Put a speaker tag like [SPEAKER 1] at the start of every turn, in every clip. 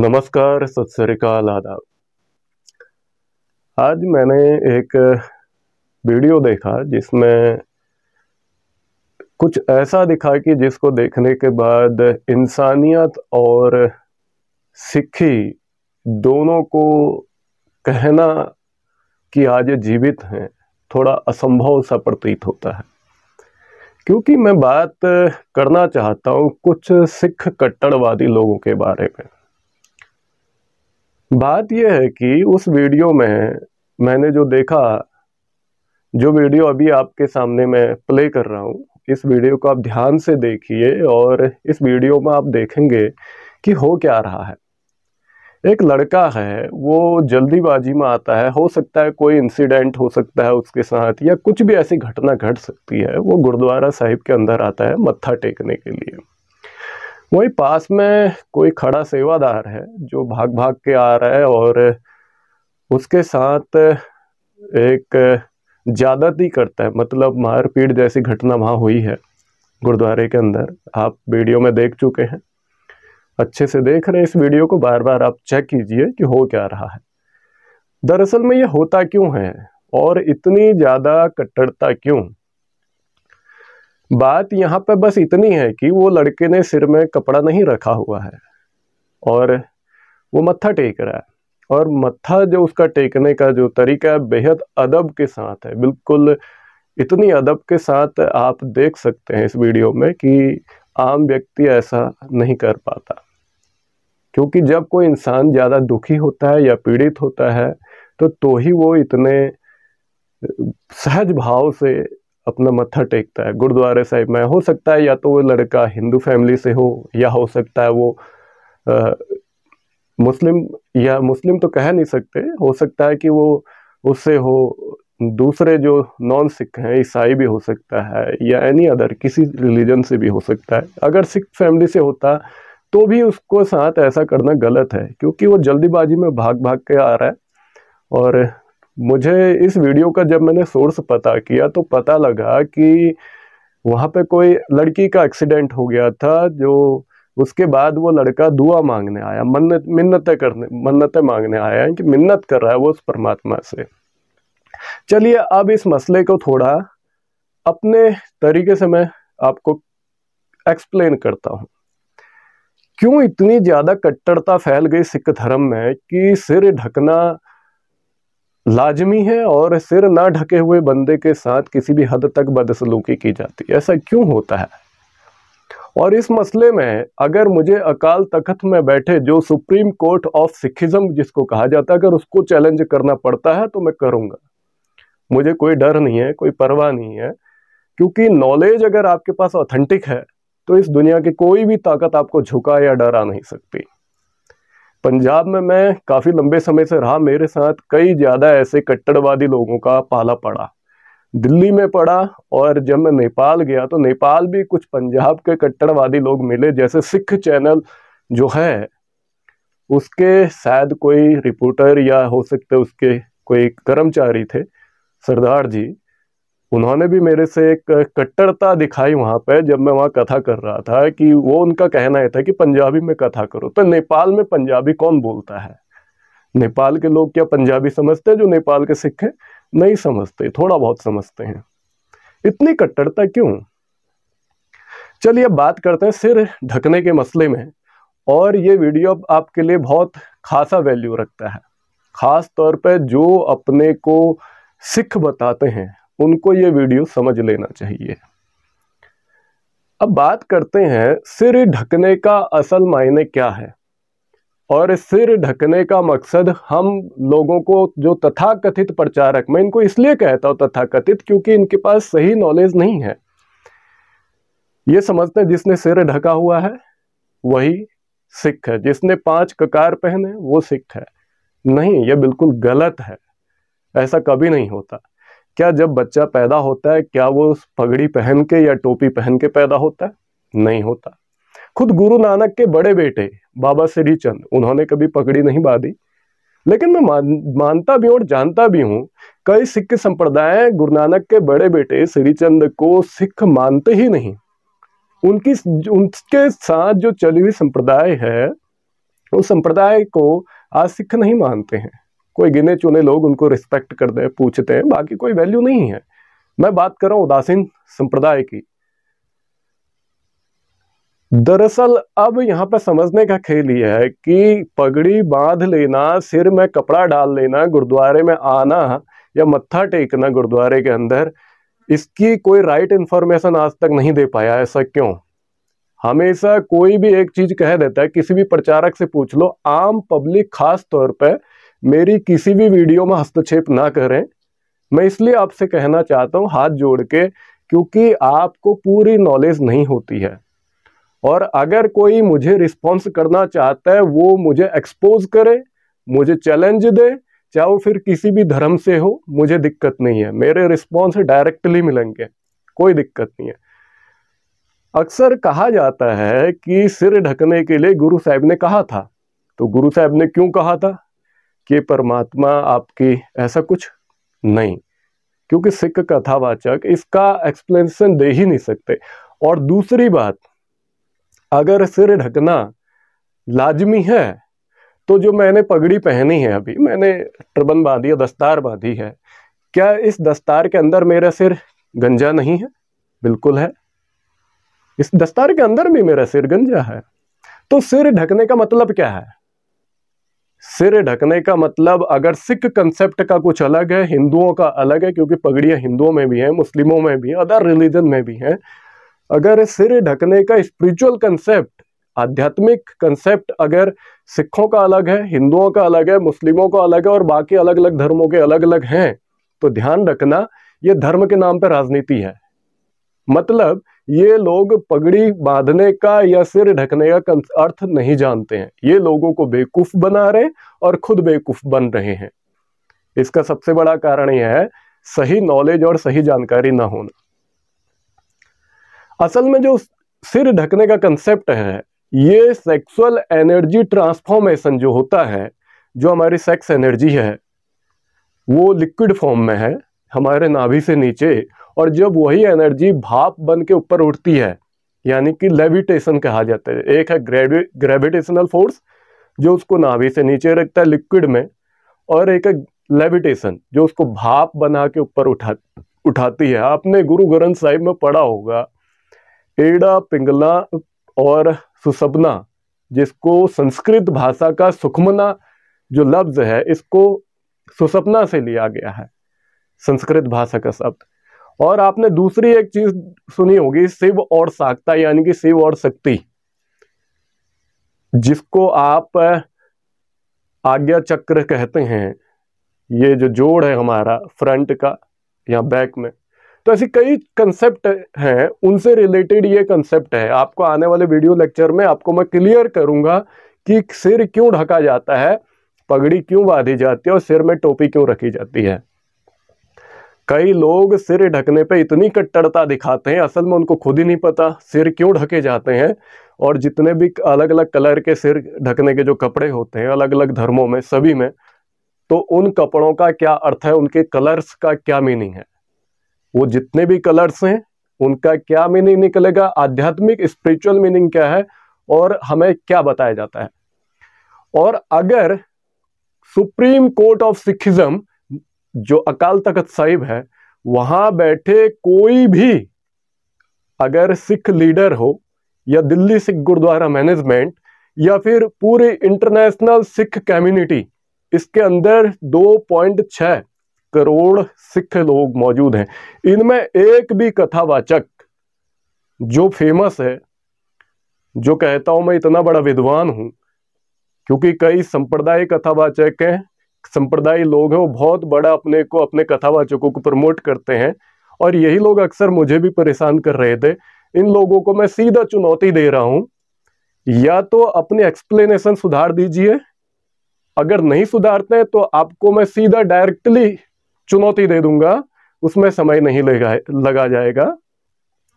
[SPEAKER 1] नमस्कार सत श्रीकाल आदाब आज मैंने एक वीडियो देखा जिसमें कुछ ऐसा दिखा कि जिसको देखने के बाद इंसानियत और सिखी दोनों को कहना कि आज जीवित हैं थोड़ा असंभव सा प्रतीत होता है क्योंकि मैं बात करना चाहता हूँ कुछ सिख कट्टरवादी लोगों के बारे में बात यह है कि उस वीडियो में मैंने जो देखा जो वीडियो अभी आपके सामने मैं प्ले कर रहा हूँ इस वीडियो को आप ध्यान से देखिए और इस वीडियो में आप देखेंगे कि हो क्या रहा है एक लड़का है वो जल्दीबाजी में आता है हो सकता है कोई इंसिडेंट हो सकता है उसके साथ या कुछ भी ऐसी घटना घट सकती है वो गुरुद्वारा साहिब के अंदर आता है मत्था टेकने के लिए वही पास में कोई खड़ा सेवादार है जो भाग भाग के आ रहा है और उसके साथ एक ज्यादाती करता है मतलब मारपीट जैसी घटना वहां हुई है गुरुद्वारे के अंदर आप वीडियो में देख चुके हैं अच्छे से देख रहे हैं इस वीडियो को बार बार आप चेक कीजिए कि हो क्या रहा है दरअसल में ये होता क्यों है और इतनी ज़्यादा कट्टरता क्यों बात यहाँ पर बस इतनी है कि वो लड़के ने सिर में कपड़ा नहीं रखा हुआ है और वो मत्था टेक रहा है और मत्था जो उसका टेकने का जो तरीका है बेहद अदब के साथ है बिल्कुल इतनी अदब के साथ आप देख सकते हैं इस वीडियो में कि आम व्यक्ति ऐसा नहीं कर पाता क्योंकि जब कोई इंसान ज़्यादा दुखी होता है या पीड़ित होता है तो तो ही वो इतने सहज भाव से अपना मत्था टेकता है गुरुद्वारे साहिब में हो सकता है या तो वो लड़का हिंदू फैमिली से हो या हो सकता है वो आ, मुस्लिम या मुस्लिम तो कह नहीं सकते हो सकता है कि वो उससे हो दूसरे जो नॉन सिख हैं ईसाई भी हो सकता है या एनी अदर किसी रिलीजन से भी हो सकता है अगर सिख फैमिली से होता तो भी उसको साथ ऐसा करना गलत है क्योंकि वो जल्दीबाजी में भाग भाग के आ रहा है और मुझे इस वीडियो का जब मैंने सोर्स पता किया तो पता लगा कि वहाँ पे कोई लड़की का एक्सीडेंट हो गया था जो उसके बाद वो लड़का दुआ मांगने आया मन्नत मिन्नतें करने मन्नतें मांगने आया है कि मिन्नत कर रहा है वो उस परमात्मा से चलिए अब इस मसले को थोड़ा अपने तरीके से मैं आपको एक्सप्लेन करता हूँ क्यों इतनी ज़्यादा कट्टरता फैल गई सिख धर्म में कि सिर ढकना लाजमी है और सिर ना ढके हुए बंदे के साथ किसी भी हद तक बदसलूकी की जाती है ऐसा क्यों होता है और इस मसले में अगर मुझे अकाल तख्त में बैठे जो सुप्रीम कोर्ट ऑफ सिखिज्म जिसको कहा जाता है अगर उसको चैलेंज करना पड़ता है तो मैं करूंगा मुझे कोई डर नहीं है कोई परवाह नहीं है क्योंकि नॉलेज अगर आपके पास ऑथेंटिक है तो इस दुनिया की कोई भी ताकत आपको झुका या डरा नहीं सकती पंजाब में मैं काफ़ी लंबे समय से रहा मेरे साथ कई ज़्यादा ऐसे कट्टरवादी लोगों का पाला पड़ा दिल्ली में पड़ा और जब मैं नेपाल गया तो नेपाल भी कुछ पंजाब के कट्टरवादी लोग मिले जैसे सिख चैनल जो है उसके शायद कोई रिपोर्टर या हो सकते उसके कोई कर्मचारी थे सरदार जी उन्होंने भी मेरे से एक कट्टरता दिखाई वहाँ पे जब मैं वहाँ कथा कर रहा था कि वो उनका कहना है था कि पंजाबी में कथा करो तो नेपाल में पंजाबी कौन बोलता है नेपाल के लोग क्या पंजाबी समझते हैं जो नेपाल के सिख हैं नहीं समझते थोड़ा बहुत समझते हैं इतनी कट्टरता क्यों चलिए बात करते हैं सिर ढकने के मसले में और ये वीडियो आपके लिए बहुत खासा वैल्यू रखता है ख़ास तौर पर जो अपने को सिख बताते हैं उनको ये वीडियो समझ लेना चाहिए अब बात करते हैं सिर ढकने का असल मायने क्या है और सिर ढकने का मकसद हम लोगों को जो तथाकथित प्रचारक मैं इनको इसलिए कहता हूं तथाकथित क्योंकि इनके पास सही नॉलेज नहीं है ये समझते हैं जिसने सिर ढका हुआ है वही सिख है जिसने पांच ककार पहने वो सिख है नहीं ये बिल्कुल गलत है ऐसा कभी नहीं होता क्या जब बच्चा पैदा होता है क्या वो पगड़ी पहन के या टोपी पहन के पैदा होता है नहीं होता खुद गुरु नानक के बड़े बेटे बाबा श्री चंद उन्होंने कभी पगड़ी नहीं बांधी लेकिन मैं मान मानता भी और जानता भी हूँ कई सिख संप्रदाय गुरु नानक के बड़े बेटे श्री चंद को सिख मानते ही नहीं उनकी उनके साथ जो चली हुई संप्रदाय है उस संप्रदाय को आज सिख नहीं मानते हैं कोई गिने चुने लोग उनको रिस्पेक्ट करते हैं पूछते हैं बाकी कोई वैल्यू नहीं है मैं बात कर रहा हूं उदासीन संप्रदाय की दरअसल अब यहां पर समझने का खेल यह है कि पगड़ी बांध लेना सिर में कपड़ा डाल लेना गुरुद्वारे में आना या मत्था टेकना गुरुद्वारे के अंदर इसकी कोई राइट इंफॉर्मेशन आज तक नहीं दे पाया ऐसा क्यों हमेशा कोई भी एक चीज कह देता है किसी भी प्रचारक से पूछ लो आम पब्लिक खास तौर पर मेरी किसी भी वीडियो में हस्तक्षेप ना करें मैं इसलिए आपसे कहना चाहता हूँ हाथ जोड़ के क्योंकि आपको पूरी नॉलेज नहीं होती है और अगर कोई मुझे रिस्पॉन्स करना चाहता है वो मुझे एक्सपोज करे मुझे चैलेंज दे चाहे वो फिर किसी भी धर्म से हो मुझे दिक्कत नहीं है मेरे रिस्पॉन्स डायरेक्टली मिलेंगे कोई दिक्कत नहीं है अक्सर कहा जाता है कि सिर ढकने के लिए गुरु साहब ने कहा था तो गुरु साहब ने क्यों कहा था कि परमात्मा आपकी ऐसा कुछ नहीं क्योंकि सिख कथावाचक इसका एक्सप्लेनेशन दे ही नहीं सकते और दूसरी बात अगर सिर ढकना लाजमी है तो जो मैंने पगड़ी पहनी है अभी मैंने टर्बन बांधी है दस्तार बांधी है क्या इस दस्तार के अंदर मेरा सिर गंजा नहीं है बिल्कुल है इस दस्तार के अंदर भी मेरा सिर गंजा है तो सिर ढकने का मतलब क्या है सिर ढकने का मतलब अगर सिख कंसेप्ट का कुछ अलग है हिंदुओं का अलग है क्योंकि पगड़ियाँ हिंदुओं में भी हैं मुस्लिमों में भी अदर रिलीजन में भी हैं अगर सिर ढकने का स्पिरिचुअल कंसेप्ट आध्यात्मिक कंसेप्ट अगर सिखों का अलग है हिंदुओं का अलग है मुस्लिमों का अलग है और बाकी अलग अलग धर्मों के अलग अलग हैं तो ध्यान रखना ये धर्म के नाम पर राजनीति है मतलब ये लोग पगड़ी बांधने का या सिर ढकने का अर्थ नहीं जानते हैं ये लोगों को बेवकूफ बना रहे और खुद बेवकूफ बन रहे हैं इसका सबसे बड़ा कारण यह है सही नॉलेज और सही जानकारी ना होना असल में जो सिर ढकने का कंसेप्ट है ये सेक्सुअल एनर्जी ट्रांसफॉर्मेशन जो होता है जो हमारी सेक्स एनर्जी है वो लिक्विड फॉर्म में है हमारे नाभि से नीचे और जब वही एनर्जी भाप बन के ऊपर उठती है यानी कि लेविटेशन कहा जाता है एक है ग्रेवि ग्रेविटेशनल फोर्स जो उसको नाभि से नीचे रखता है लिक्विड में और एक है लेविटेशन जो उसको भाप बना के ऊपर उठा उठाती है आपने गुरु ग्रंथ साहिब में पढ़ा होगा एड़ा पिंगला और सुसबना जिसको संस्कृत भाषा का सुखमना जो लफ्ज़ है इसको सुसपना से लिया गया है संस्कृत भाषा का शब्द और आपने दूसरी एक चीज सुनी होगी शिव और साक्ता यानी कि शिव और शक्ति जिसको आप आज्ञा चक्र कहते हैं ये जो जोड़ है हमारा फ्रंट का या बैक में तो ऐसी कई कंसेप्ट हैं उनसे रिलेटेड ये कंसेप्ट है आपको आने वाले वीडियो लेक्चर में आपको मैं क्लियर करूंगा कि सिर क्यों ढका जाता है पगड़ी क्यों बांधी जाती है और सिर में टोपी क्यों रखी जाती है कई लोग सिर ढकने पे इतनी कट्टरता दिखाते हैं असल में उनको खुद ही नहीं पता सिर क्यों ढके जाते हैं और जितने भी अलग अलग कलर के सिर ढकने के जो कपड़े होते हैं अलग अलग धर्मों में सभी में तो उन कपड़ों का क्या अर्थ है उनके कलर्स का क्या मीनिंग है वो जितने भी कलर्स हैं उनका क्या मीनिंग निकलेगा आध्यात्मिक स्पिरिचुअल मीनिंग क्या है और हमें क्या बताया जाता है और अगर सुप्रीम कोर्ट ऑफ सिखिज्म जो अकाल तख्त साहिब है वहां बैठे कोई भी अगर सिख लीडर हो या दिल्ली सिख गुरुद्वारा मैनेजमेंट या फिर पूरी इंटरनेशनल सिख कम्युनिटी इसके अंदर 2.6 करोड़ सिख लोग मौजूद हैं इनमें एक भी कथावाचक जो फेमस है जो कहता हूं मैं इतना बड़ा विद्वान हूं क्योंकि कई संप्रदाय कथावाचक हैं संप्रदाय लोग हैं वो बहुत बड़ा अपने को अपने कथावाचकों को प्रमोट करते हैं और यही लोग अक्सर मुझे भी परेशान कर रहे थे इन लोगों को मैं सीधा चुनौती दे रहा हूं या तो अपने एक्सप्लेनेशन सुधार दीजिए अगर नहीं सुधारते हैं तो आपको मैं सीधा डायरेक्टली चुनौती दे दूंगा उसमें समय नहीं लगा लगा जाएगा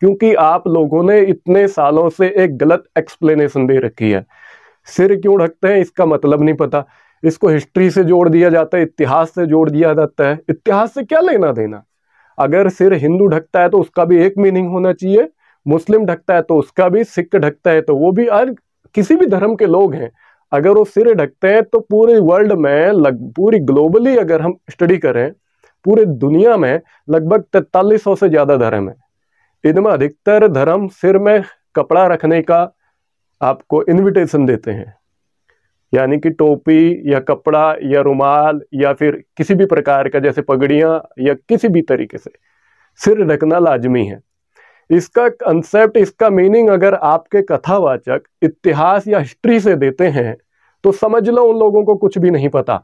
[SPEAKER 1] क्योंकि आप लोगों ने इतने सालों से एक गलत एक्सप्लेनेशन दे रखी है सिर क्यों ढकते हैं इसका मतलब नहीं पता इसको हिस्ट्री से जोड़ दिया जाता है इतिहास से जोड़ दिया जाता है इतिहास से क्या लेना देना अगर सिर हिंदू ढकता है तो उसका भी एक मीनिंग होना चाहिए मुस्लिम ढकता है तो उसका भी सिख ढकता है तो वो भी अर्ग किसी भी धर्म के लोग हैं अगर वो सिर ढकते हैं तो पूरे वर्ल्ड में लग पूरी ग्लोबली अगर हम स्टडी करें पूरे दुनिया में लगभग तैतालीस सौ से ज़्यादा धर्म है इनमें अधिकतर धर्म सिर में कपड़ा रखने का आपको इनविटेशन देते हैं यानी कि टोपी या कपड़ा या रुमाल या फिर किसी भी प्रकार का जैसे पगड़ियाँ या किसी भी तरीके से सिर ढकना लाजमी है इसका कंसेप्ट इसका मीनिंग अगर आपके कथावाचक इतिहास या हिस्ट्री से देते हैं तो समझ लो उन लोगों को कुछ भी नहीं पता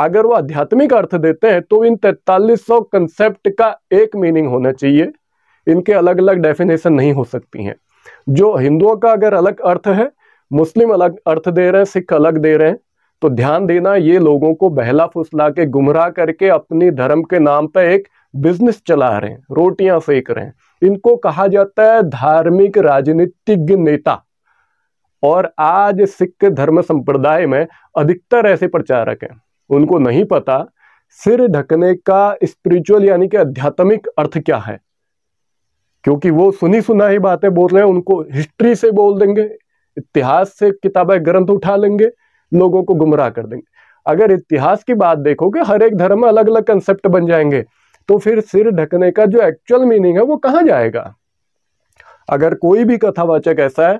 [SPEAKER 1] अगर वो आध्यात्मिक अर्थ देते हैं तो इन तैतालीस सौ कंसेप्ट का एक मीनिंग होना चाहिए इनके अलग अलग डेफिनेशन नहीं हो सकती हैं जो हिंदुओं का अगर अलग अर्थ है मुस्लिम अलग अर्थ दे रहे हैं सिख अलग दे रहे हैं तो ध्यान देना ये लोगों को बहला फुसला के गुमराह करके अपनी धर्म के नाम पर एक बिजनेस चला रहे हैं रोटियां सेक रहे हैं इनको कहा जाता है धार्मिक राजनीतिज्ञ नेता और आज सिख धर्म संप्रदाय में अधिकतर ऐसे प्रचारक हैं उनको नहीं पता सिर ढकने का स्पिरिचुअल यानी कि आध्यात्मिक अर्थ क्या है क्योंकि वो सुनी सुनाई बातें बोल रहे हैं उनको हिस्ट्री से बोल देंगे इतिहास से किताबें ग्रंथ उठा लेंगे लोगों को गुमराह कर देंगे अगर इतिहास की बात देखोगे हर एक धर्म में अलग अलग कंसेप्ट बन जाएंगे तो फिर सिर ढकने का जो एक्चुअल मीनिंग है वो कहाँ जाएगा अगर कोई भी कथावाचक ऐसा है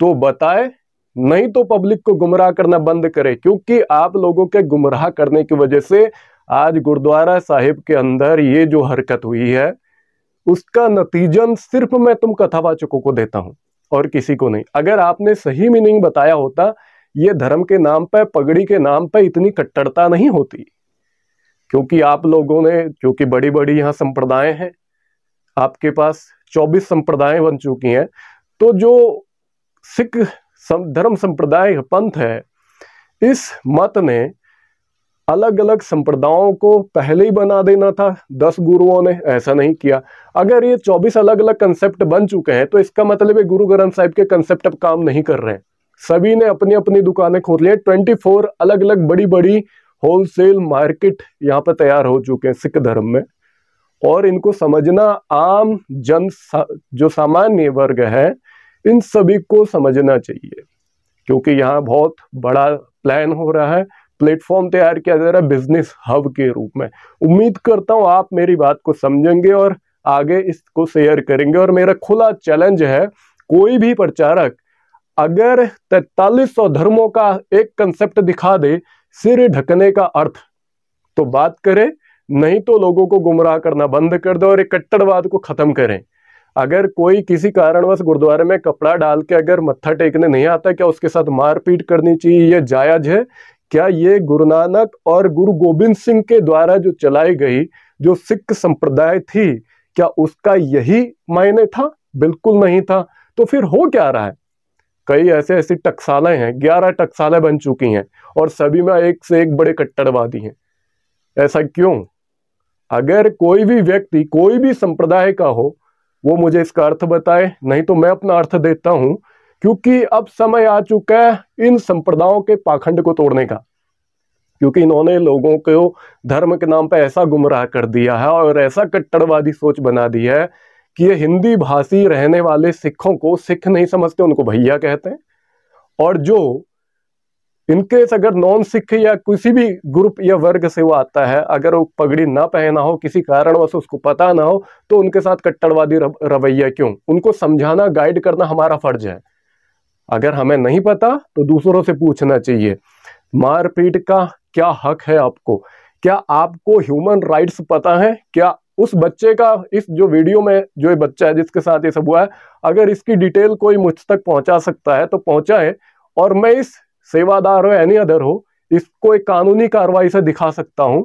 [SPEAKER 1] तो बताए नहीं तो पब्लिक को गुमराह करना बंद करे क्योंकि आप लोगों के गुमराह करने की वजह से आज गुरुद्वारा साहिब के अंदर ये जो हरकत हुई है उसका नतीजन सिर्फ मैं तुम कथावाचकों को देता हूं और किसी को नहीं अगर आपने सही मीनिंग बताया होता ये धर्म के नाम पर पगड़ी के नाम पर इतनी कट्टरता नहीं होती क्योंकि आप लोगों ने क्योंकि बड़ी बड़ी यहाँ संप्रदाय हैं आपके पास 24 संप्रदाय बन चुकी हैं तो जो सिख धर्म संप्रदाय पंथ है इस मत ने अलग अलग संप्रदायों को पहले ही बना देना था दस गुरुओं ने ऐसा नहीं किया अगर ये चौबीस अलग अलग कंसेप्ट बन चुके हैं तो इसका मतलब है गुरु ग्रंथ साहिब के कंसेप्ट अब काम नहीं कर रहे हैं सभी ने अपनी अपनी दुकानें खोल ली ट्वेंटी फोर अलग अलग बड़ी बड़ी होलसेल मार्केट यहाँ पर तैयार हो चुके हैं सिख धर्म में और इनको समझना आम जन सा, जो सामान्य वर्ग है इन सभी को समझना चाहिए क्योंकि यहाँ बहुत बड़ा प्लान हो रहा है प्लेटफॉर्म तैयार किया जा रहा है बिजनेस हब के रूप में उम्मीद करता हूँ आप मेरी बात को समझेंगे और आगे इसको शेयर करेंगे और मेरा खुला चैलेंज है कोई भी प्रचारक अगर तैतालीस सौ धर्मों का एक कंसेप्ट दिखा दे सिर ढकने का अर्थ तो बात करें नहीं तो लोगों को गुमराह करना बंद कर दो और एक कट्टरवाद को खत्म करें अगर कोई किसी कारणवश गुरुद्वारे में कपड़ा डाल के अगर मत्था टेकने नहीं आता क्या उसके साथ मारपीट करनी चाहिए यह जायज है क्या ये गुरु नानक और गुरु गोविंद सिंह के द्वारा जो चलाई गई जो सिख संप्रदाय थी क्या उसका यही मायने था बिल्कुल नहीं था तो फिर हो क्या रहा है कई ऐसे ऐसी टकसालें हैं ग्यारह टकसालें बन चुकी हैं और सभी में एक से एक बड़े कट्टरवादी हैं ऐसा क्यों अगर कोई भी व्यक्ति कोई भी संप्रदाय का हो वो मुझे इसका अर्थ बताए नहीं तो मैं अपना अर्थ देता हूँ क्योंकि अब समय आ चुका है इन संप्रदायों के पाखंड को तोड़ने का क्योंकि इन्होंने लोगों को धर्म के नाम पर ऐसा गुमराह कर दिया है और ऐसा कट्टरवादी सोच बना दी है कि ये हिंदी भाषी रहने वाले सिखों को सिख नहीं समझते उनको भैया कहते हैं और जो इनकेस अगर नॉन सिख या किसी भी ग्रुप या वर्ग से वो आता है अगर वो पगड़ी ना पहना हो किसी कारणवश उसको पता ना हो तो उनके साथ कट्टरवादी रवैया क्यों उनको समझाना गाइड करना हमारा फर्ज है अगर हमें नहीं पता तो दूसरों से पूछना चाहिए मारपीट का क्या हक है आपको क्या आपको ह्यूमन राइट्स पता है क्या उस बच्चे का इस जो वीडियो में जो बच्चा है जिसके साथ ये सब हुआ है अगर इसकी डिटेल कोई मुझ तक पहुंचा सकता है तो पहुंचाए और मैं इस सेवादार हो एनी अदर हो इसको एक कानूनी कार्रवाई से दिखा सकता हूं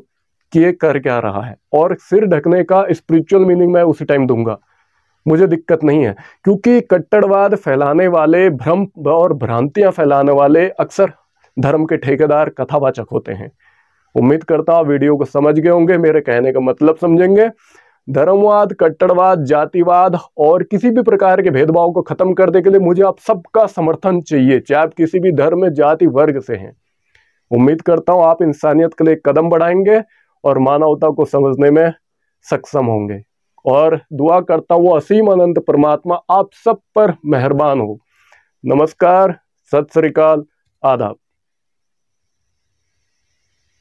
[SPEAKER 1] कि ये कर क्या रहा है और सिर ढकने का स्पिरिचुअल मीनिंग मैं उसी टाइम दूंगा मुझे दिक्कत नहीं है क्योंकि कट्टरवाद फैलाने वाले भ्रम और भ्रांतियां फैलाने वाले अक्सर धर्म के ठेकेदार कथावाचक होते हैं उम्मीद करता हूँ वीडियो को समझ गए होंगे मेरे कहने का मतलब समझेंगे धर्मवाद कट्टरवाद जातिवाद और किसी भी प्रकार के भेदभाव को खत्म करने के लिए मुझे आप सबका समर्थन चाहिए चाहे आप किसी भी धर्म जाति वर्ग से हैं उम्मीद करता हूँ आप इंसानियत के लिए कदम बढ़ाएंगे और मानवता को समझने में सक्षम होंगे और दुआ करता हूँ असीम अनंत परमात्मा आप सब पर मेहरबान हो नमस्कार सत श्रीकाल आदाब